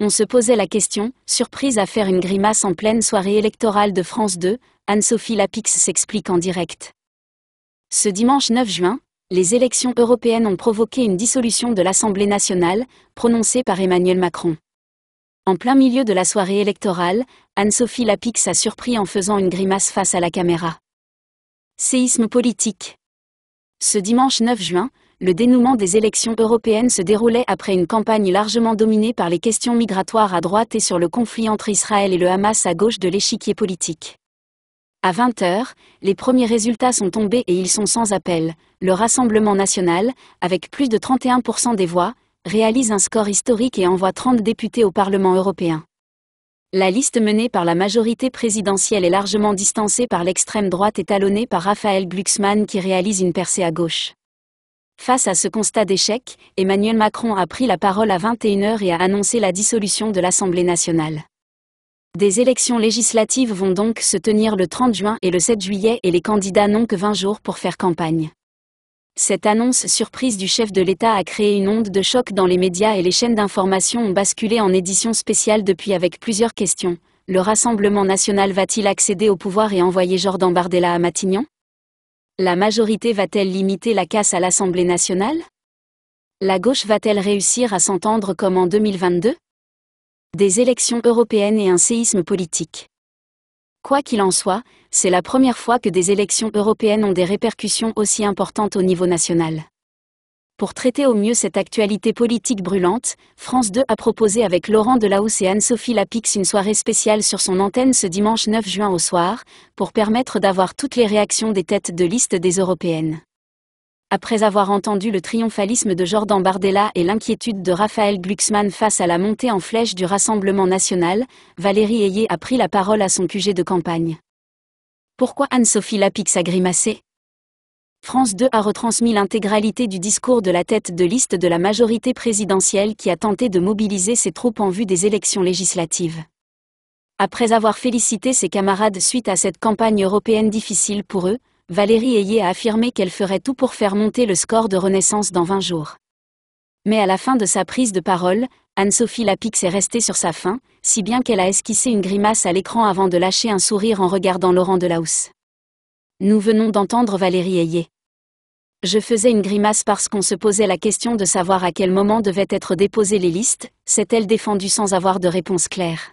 on se posait la question, surprise à faire une grimace en pleine soirée électorale de France 2, Anne-Sophie Lapix s'explique en direct. Ce dimanche 9 juin, les élections européennes ont provoqué une dissolution de l'Assemblée nationale, prononcée par Emmanuel Macron. En plein milieu de la soirée électorale, Anne-Sophie Lapix a surpris en faisant une grimace face à la caméra. Séisme politique. Ce dimanche 9 juin, le dénouement des élections européennes se déroulait après une campagne largement dominée par les questions migratoires à droite et sur le conflit entre Israël et le Hamas à gauche de l'échiquier politique. À 20h, les premiers résultats sont tombés et ils sont sans appel. Le Rassemblement national, avec plus de 31% des voix, réalise un score historique et envoie 30 députés au Parlement européen. La liste menée par la majorité présidentielle est largement distancée par l'extrême droite et talonnée par Raphaël Glucksmann qui réalise une percée à gauche. Face à ce constat d'échec, Emmanuel Macron a pris la parole à 21h et a annoncé la dissolution de l'Assemblée nationale. Des élections législatives vont donc se tenir le 30 juin et le 7 juillet et les candidats n'ont que 20 jours pour faire campagne. Cette annonce surprise du chef de l'État a créé une onde de choc dans les médias et les chaînes d'information ont basculé en édition spéciale depuis avec plusieurs questions. Le Rassemblement national va-t-il accéder au pouvoir et envoyer Jordan Bardella à Matignon la majorité va-t-elle limiter la casse à l'Assemblée nationale La gauche va-t-elle réussir à s'entendre comme en 2022 Des élections européennes et un séisme politique. Quoi qu'il en soit, c'est la première fois que des élections européennes ont des répercussions aussi importantes au niveau national. Pour traiter au mieux cette actualité politique brûlante, France 2 a proposé avec Laurent Delahousse et Anne-Sophie Lapix une soirée spéciale sur son antenne ce dimanche 9 juin au soir, pour permettre d'avoir toutes les réactions des têtes de liste des européennes. Après avoir entendu le triomphalisme de Jordan Bardella et l'inquiétude de Raphaël Glucksmann face à la montée en flèche du Rassemblement national, Valérie Ayé a pris la parole à son QG de campagne. Pourquoi Anne-Sophie Lapix a grimacé France 2 a retransmis l'intégralité du discours de la tête de liste de la majorité présidentielle qui a tenté de mobiliser ses troupes en vue des élections législatives. Après avoir félicité ses camarades suite à cette campagne européenne difficile pour eux, Valérie Ayé a affirmé qu'elle ferait tout pour faire monter le score de Renaissance dans 20 jours. Mais à la fin de sa prise de parole, Anne-Sophie Lapix est restée sur sa faim, si bien qu'elle a esquissé une grimace à l'écran avant de lâcher un sourire en regardant Laurent Delahousse. Nous venons d'entendre Valérie Ayé. Je faisais une grimace parce qu'on se posait la question de savoir à quel moment devaient être déposées les listes, s'est-elle défendue sans avoir de réponse claire.